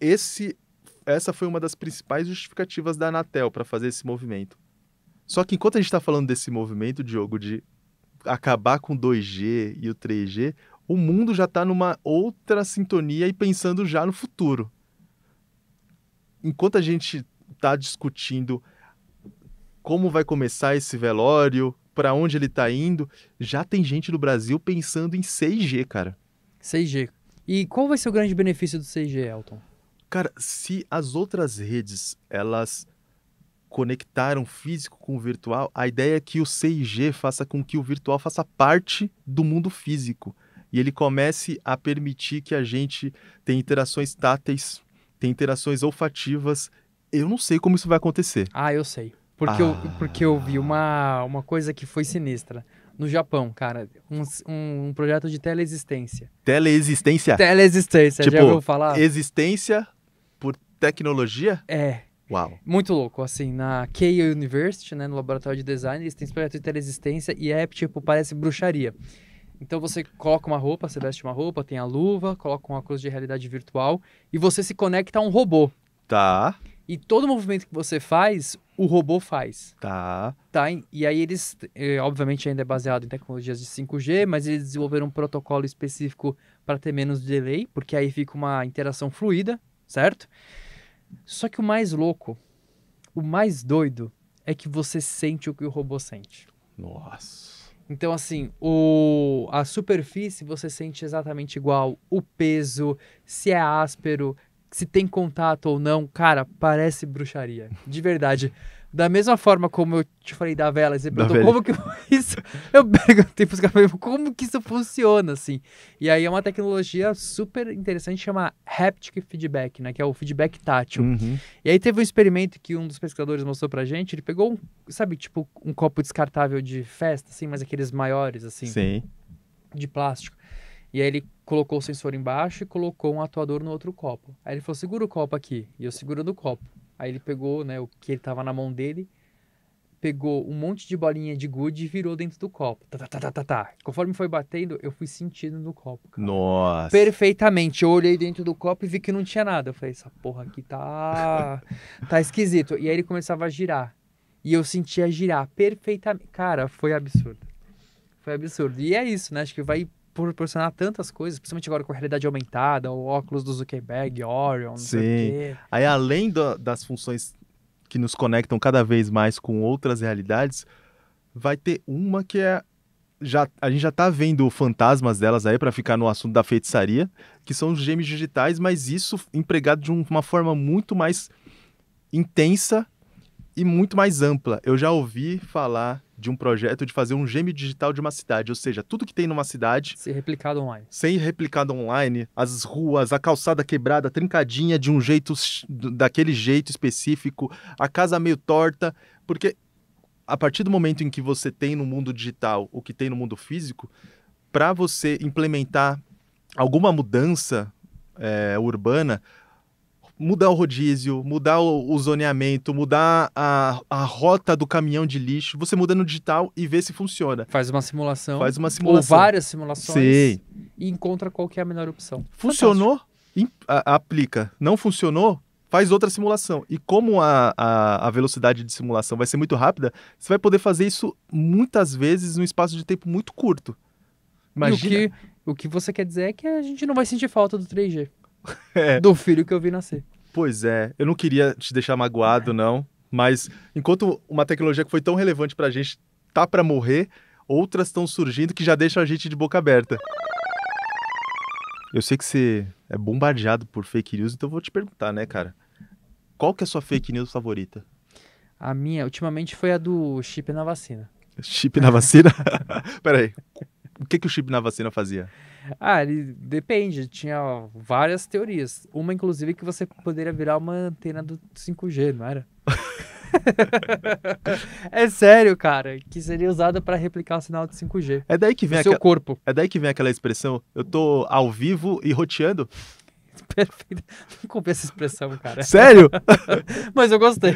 Esse, essa foi uma das principais justificativas da Anatel para fazer esse movimento. Só que enquanto a gente está falando desse movimento, Diogo, de acabar com o 2G e o 3G, o mundo já está numa outra sintonia e pensando já no futuro. Enquanto a gente está discutindo como vai começar esse velório, para onde ele está indo. Já tem gente no Brasil pensando em 6G, cara. 6G. E qual vai ser o grande benefício do 6G, Elton? Cara, se as outras redes elas conectaram físico com o virtual, a ideia é que o 6G faça com que o virtual faça parte do mundo físico e ele comece a permitir que a gente tenha interações táteis, tenha interações olfativas. Eu não sei como isso vai acontecer. Ah, eu sei. Porque, ah. eu, porque eu vi uma, uma coisa que foi sinistra. No Japão, cara, um, um projeto de teleexistência. Teleexistência? Teleexistência, tipo, já ouviu falar? Existência por tecnologia? É. Uau. Muito louco, assim, na Keio University, né, no laboratório de design, eles têm esse projeto de teleexistência e é, tipo, parece bruxaria. Então você coloca uma roupa, você veste uma roupa, tem a luva, coloca um óculos de realidade virtual e você se conecta a um robô. Tá. E todo movimento que você faz, o robô faz. Tá. Tá, e aí eles, é, obviamente ainda é baseado em tecnologias de 5G, mas eles desenvolveram um protocolo específico para ter menos delay, porque aí fica uma interação fluida, certo? Só que o mais louco, o mais doido, é que você sente o que o robô sente. Nossa. Então, assim, o, a superfície você sente exatamente igual, o peso, se é áspero, se tem contato ou não, cara, parece bruxaria. De verdade. Da mesma forma como eu te falei da vela, você perguntou como que isso. Eu perguntei pros caras como que isso funciona, assim. E aí é uma tecnologia super interessante, chama Haptic Feedback, né? Que é o feedback tátil. Uhum. E aí teve um experimento que um dos pesquisadores mostrou pra gente. Ele pegou, um, sabe, tipo, um copo descartável de festa, assim, mas aqueles maiores, assim. Sim. De plástico. E aí ele colocou o sensor embaixo e colocou um atuador no outro copo. Aí ele falou: segura o copo aqui. E eu segurando o copo. Aí ele pegou, né, o que ele tava na mão dele, pegou um monte de bolinha de gude e virou dentro do copo. Tá, tá, tá, tá, tá, tá. Conforme foi batendo, eu fui sentindo no copo. Cara. Nossa. Perfeitamente. Eu olhei dentro do copo e vi que não tinha nada. Eu falei, essa porra aqui tá. tá esquisito. E aí ele começava a girar. E eu sentia girar perfeitamente. Cara, foi absurdo. Foi absurdo. E é isso, né? Acho que vai proporcionar tantas coisas, principalmente agora com a realidade aumentada, o óculos do Zuckerberg, Orion, Sim. Aí além do, das funções que nos conectam cada vez mais com outras realidades, vai ter uma que é já a gente já está vendo fantasmas delas aí para ficar no assunto da feitiçaria, que são os gêmeos digitais, mas isso empregado de uma forma muito mais intensa e muito mais ampla. Eu já ouvi falar de um projeto de fazer um gêmeo digital de uma cidade, ou seja, tudo que tem numa cidade ser replicado online. sem replicado online, as ruas, a calçada quebrada, trincadinha de um jeito daquele jeito específico, a casa meio torta, porque a partir do momento em que você tem no mundo digital o que tem no mundo físico, para você implementar alguma mudança é, urbana, mudar o rodízio, mudar o, zoneamento, mudar a, a rota do caminhão de lixo, você muda no digital e vê se funciona. Faz uma simulação. Faz uma simulação. Ou várias simulações. Sim. E encontra qual é a melhor opção. Funcionou? a, aplica. Não funcionou? faz outra simulação. E como a, a, a, velocidade de simulação vai ser muito rápida, você vai poder fazer isso muitas vezes num espaço de tempo muito curto. Imagina. E o que, o que você quer dizer é que a gente não vai sentir falta do 3G. É. do filho que eu vi nascer. Pois é, eu não queria te deixar magoado, é. não. Mas enquanto uma tecnologia que foi tão relevante para a gente tá para morrer, outras estão surgindo que já deixam a gente de boca aberta. Eu sei que você é bombardeado por fake news, então eu vou te perguntar, né, cara? Qual que é a sua fake news favorita? A minha, ultimamente, foi a do chip na vacina. Chip na vacina? Peraí, o que, que o chip na vacina fazia? Ah, ele depende, tinha várias teorias. Uma, inclusive, que você poderia virar uma antena do 5G, não era? é sério, cara, que seria usada para replicar o sinal de 5G. É daí que vem aquela... seu corpo. É daí que vem aquela expressão, eu tô ao vivo e roteando. Perfeito. Não comprei essa expressão, cara. Sério? Mas eu gostei.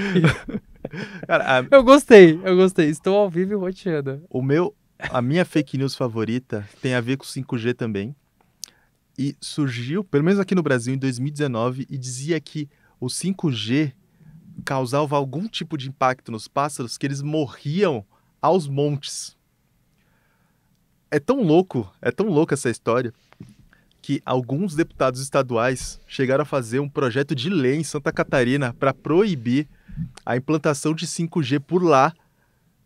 Cara, a... Eu gostei, eu gostei. Estou ao vivo e roteando. O meu, a minha fake news favorita tem a ver com 5G também. E surgiu, pelo menos aqui no Brasil, em 2019, e dizia que o 5G causava algum tipo de impacto nos pássaros que eles morriam aos montes. É tão louco, é tão louca essa história, que alguns deputados estaduais chegaram a fazer um projeto de lei em Santa Catarina para proibir a implantação de 5G por lá,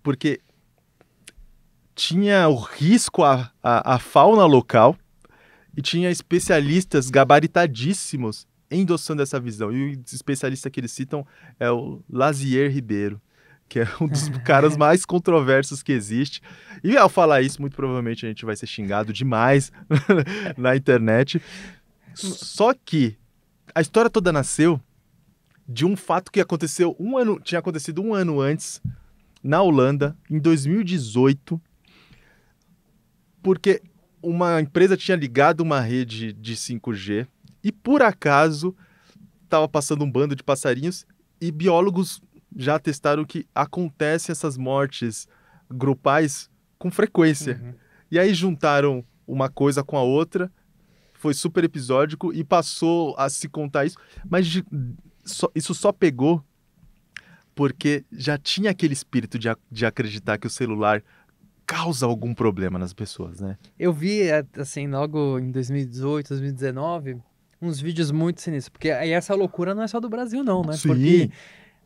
porque tinha o risco à, à, à fauna local e tinha especialistas gabaritadíssimos endossando essa visão. E o especialista que eles citam é o Lazier Ribeiro, que é um dos é. caras mais controversos que existe. E ao falar isso, muito provavelmente a gente vai ser xingado demais na internet. Só que a história toda nasceu de um fato que aconteceu um ano, tinha acontecido um ano antes na Holanda, em 2018, porque uma empresa tinha ligado uma rede de 5G e por acaso estava passando um bando de passarinhos e biólogos já atestaram que acontecem essas mortes grupais com frequência. Uhum. E aí juntaram uma coisa com a outra, foi super episódico e passou a se contar isso, mas de, só, isso só pegou porque já tinha aquele espírito de, de acreditar que o celular causa algum problema nas pessoas, né? Eu vi, é, assim, logo em 2018, 2019, uns vídeos muito sinistros. Porque aí essa loucura não é só do Brasil, não, né? Sim. Porque,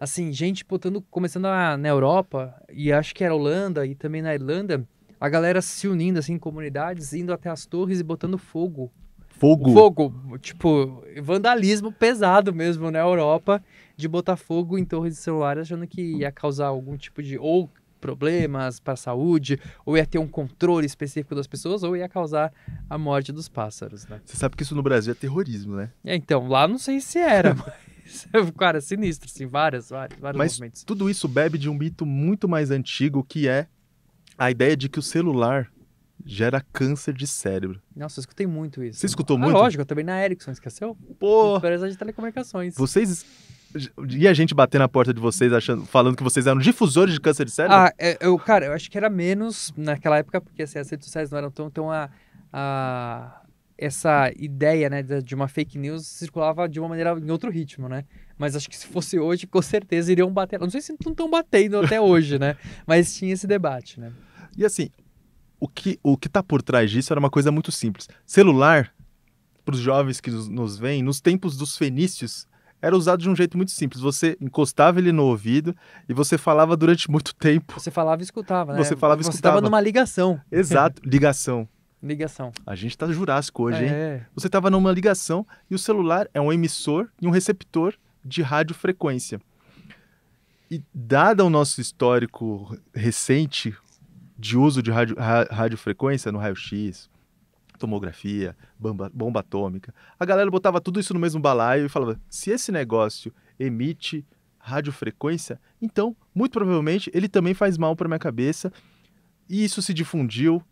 assim, gente botando, começando a, na Europa, e acho que era Holanda, e também na Irlanda, a galera se unindo, assim, em comunidades, indo até as torres e botando fogo. Fogo? fogo, tipo, vandalismo pesado mesmo na Europa, de botar fogo em torres de celular, achando que ia causar algum tipo de... ou problemas para a saúde, ou ia ter um controle específico das pessoas, ou ia causar a morte dos pássaros, né? Você sabe que isso no Brasil é terrorismo, né? É, então, lá não sei se era, mas, é cara, sinistro, assim, várias, vários, vários mas movimentos. tudo isso bebe de um mito muito mais antigo, que é a ideia de que o celular gera câncer de cérebro. Nossa, eu escutei muito isso. Você escutou ah, muito? Lógico, eu também na Ericsson, esqueceu? Pô! Empresa de telecomunicações. Vocês e a gente bater na porta de vocês achando, falando que vocês eram difusores de câncer de cérebro? Ah, é, eu, cara, eu acho que era menos naquela época, porque assim, as redes sociais não eram tão, tão a, a essa ideia né, de uma fake news circulava de uma maneira em outro ritmo, né? Mas acho que se fosse hoje, com certeza iriam bater. Não sei se não estão batendo até hoje, né? Mas tinha esse debate, né? E assim, o que o que está por trás disso era uma coisa muito simples. Celular, para os jovens que nos, nos veem, nos tempos dos fenícios, era usado de um jeito muito simples. Você encostava ele no ouvido e você falava durante muito tempo. Você falava e escutava, né? Você falava e escutava. Você estava numa ligação. Exato, ligação. Ligação. A gente está jurássico hoje, é. hein? Você estava numa ligação e o celular é um emissor e um receptor de radiofrequência. E dado o nosso histórico recente de uso de radio, ra, radiofrequência no raio-x, tomografia, bomba, bomba atômica. A galera botava tudo isso no mesmo balaio e falava: se esse negócio emite radiofrequência, então, muito provavelmente, ele também faz mal para minha cabeça. E isso se difundiu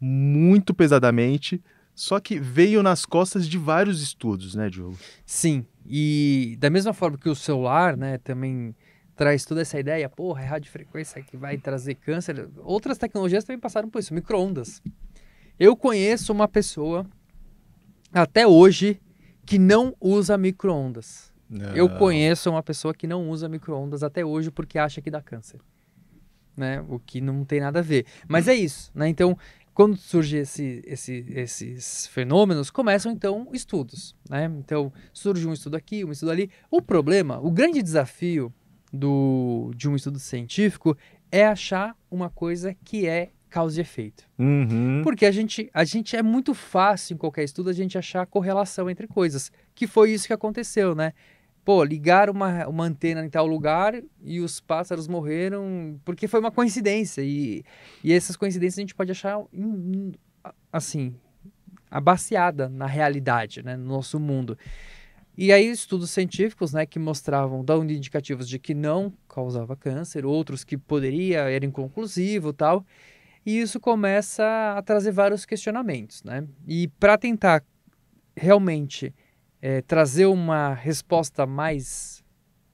muito pesadamente, só que veio nas costas de vários estudos, né, Diogo? Sim, e da mesma forma que o celular, né, também traz toda essa ideia, porra, é radiofrequência que vai trazer câncer. Outras tecnologias também passaram por isso, microondas. Eu conheço uma pessoa até hoje que não usa microondas. Eu é. conheço uma pessoa que não usa microondas até hoje porque acha que dá câncer. Né? O que não tem nada a ver. Mas é isso, né? Então, quando surgem esse, esse, esses fenômenos, começam então estudos, né? Então, surge um estudo aqui, um estudo ali. O problema, o grande desafio do, de um estudo científico é achar uma coisa que é causa e efeito. Uhum. Porque a gente, a gente é muito fácil em qualquer estudo a gente achar correlação entre coisas, que foi isso que aconteceu, né? Pô, ligaram uma, uma antena em tal lugar e os pássaros morreram porque foi uma coincidência. E, e essas coincidências a gente pode achar, assim, abaciada na realidade, né? No nosso mundo. E aí estudos científicos, né, que mostravam dando indicativos de que não causava câncer, outros que poderia, era inconclusivo, tal. E isso começa a trazer vários questionamentos, né? E para tentar realmente é, trazer uma resposta mais,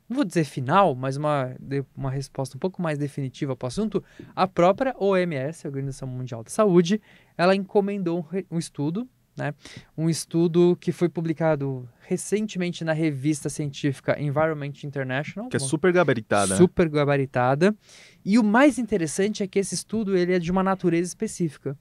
não vou dizer final, mas uma, uma resposta um pouco mais definitiva para o assunto, a própria OMS, a Organização Mundial da Saúde, ela encomendou um estudo né? Um estudo que foi publicado recentemente na revista científica Environment International, que é super gabaritada. Né? Super gabaritada. E o mais interessante é que esse estudo ele é de uma natureza específica,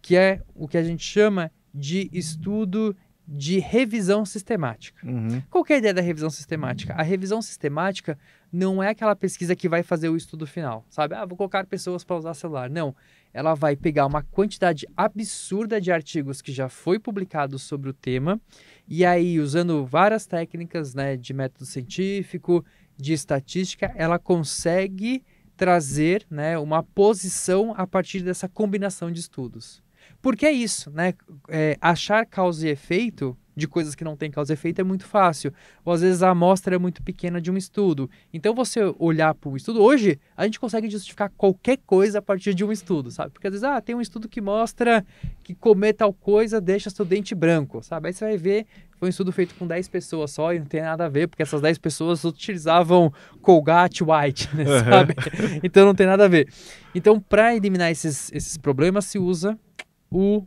que é o que a gente chama de estudo de revisão sistemática. Uhum. Qual é a ideia da revisão sistemática? A revisão sistemática não é aquela pesquisa que vai fazer o estudo final, sabe? Ah, vou colocar pessoas para usar celular. Não. Ela vai pegar uma quantidade absurda de artigos que já foi publicado sobre o tema e aí, usando várias técnicas, né, de método científico, de estatística, ela consegue trazer, né, uma posição a partir dessa combinação de estudos. Porque é isso, né? É, achar causa e efeito de coisas que não tem causa e efeito é muito fácil. Ou às vezes a amostra é muito pequena de um estudo. Então você olhar para um estudo, hoje a gente consegue justificar qualquer coisa a partir de um estudo, sabe? Porque às vezes, ah, tem um estudo que mostra que comer tal coisa deixa seu dente branco, sabe? Aí você vai ver, foi um estudo feito com 10 pessoas só e não tem nada a ver, porque essas 10 pessoas utilizavam Colgate White, né, sabe? Uhum. então não tem nada a ver. Então, para eliminar esses, esses problemas, se usa o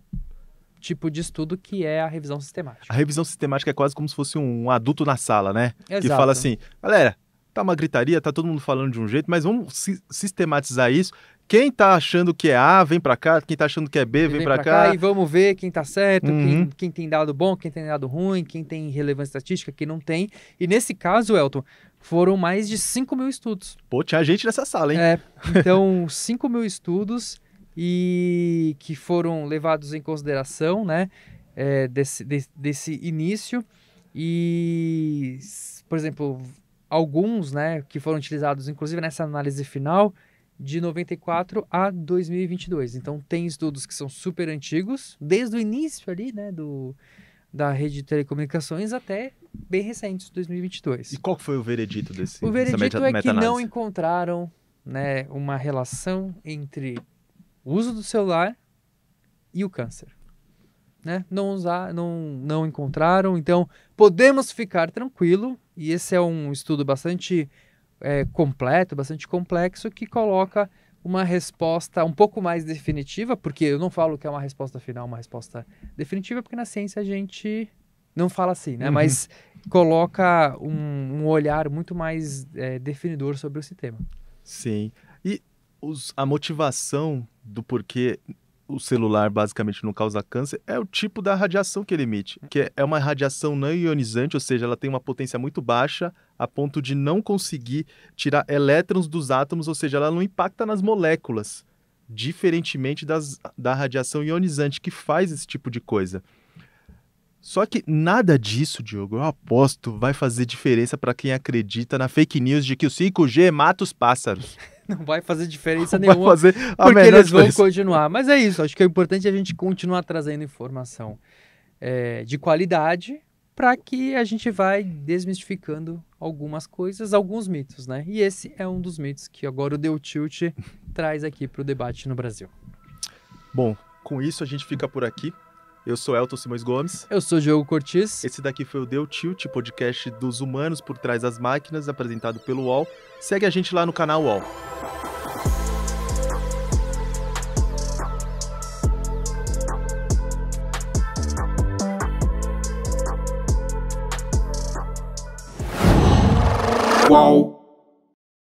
tipo de estudo que é a revisão sistemática. A revisão sistemática é quase como se fosse um adulto na sala, né? Exato. Que fala assim, galera, tá uma gritaria, tá todo mundo falando de um jeito, mas vamos si sistematizar isso. Quem tá achando que é A, vem para cá. Quem tá achando que é B, vem, vem para cá. cá. E vamos ver quem tá certo, uhum. quem, quem, tem dado bom, quem tem dado ruim, quem tem relevância estatística, quem não tem. E nesse caso, Elton, foram mais de 5 mil estudos. Pô, tinha gente nessa sala, hein? É, então 5 mil estudos e que foram levados em consideração né, é, desse, de, desse início. E, por exemplo, alguns né, que foram utilizados, inclusive nessa análise final, de 94 a 2022. Então, tem estudos que são super antigos, desde o início ali né, do, da rede de telecomunicações até bem recentes, 2022. E qual foi o veredito desse? O veredito é que não encontraram né, uma relação entre o uso do celular e o câncer. Né? Não, usar, não, não encontraram, então podemos ficar tranquilo, e esse é um estudo bastante é, completo, bastante complexo, que coloca uma resposta um pouco mais definitiva, porque eu não falo que é uma resposta final, uma resposta definitiva, porque na ciência a gente não fala assim, né? Uhum. Mas coloca um, um, olhar muito mais é, definidor sobre esse tema. Sim. E os, a motivação do porquê o celular basicamente não causa câncer é o tipo da radiação que ele emite, que é uma radiação não ionizante, ou seja, ela tem uma potência muito baixa a ponto de não conseguir tirar elétrons dos átomos, ou seja, ela não impacta nas moléculas, diferentemente das, da radiação ionizante que faz esse tipo de coisa. Só que nada disso, Diogo, eu aposto, vai fazer diferença para quem acredita na fake news de que o 5G mata os pássaros. não vai fazer diferença não nenhuma. Fazer porque eles vão continuar. Mas é isso, acho que é importante a gente continuar trazendo informação é, de qualidade para que a gente vai desmistificando algumas coisas, alguns mitos, né? E esse é um dos mitos que agora o Deu Tilt traz aqui para o debate no Brasil. Bom, com isso a gente fica por aqui. Eu sou Elton Simões Gomes. Eu sou Diogo Cortiz. Esse daqui foi o Deu Tilt, podcast dos humanos por trás das máquinas, apresentado pelo UOL. Segue a gente lá no canal UOL. Qual?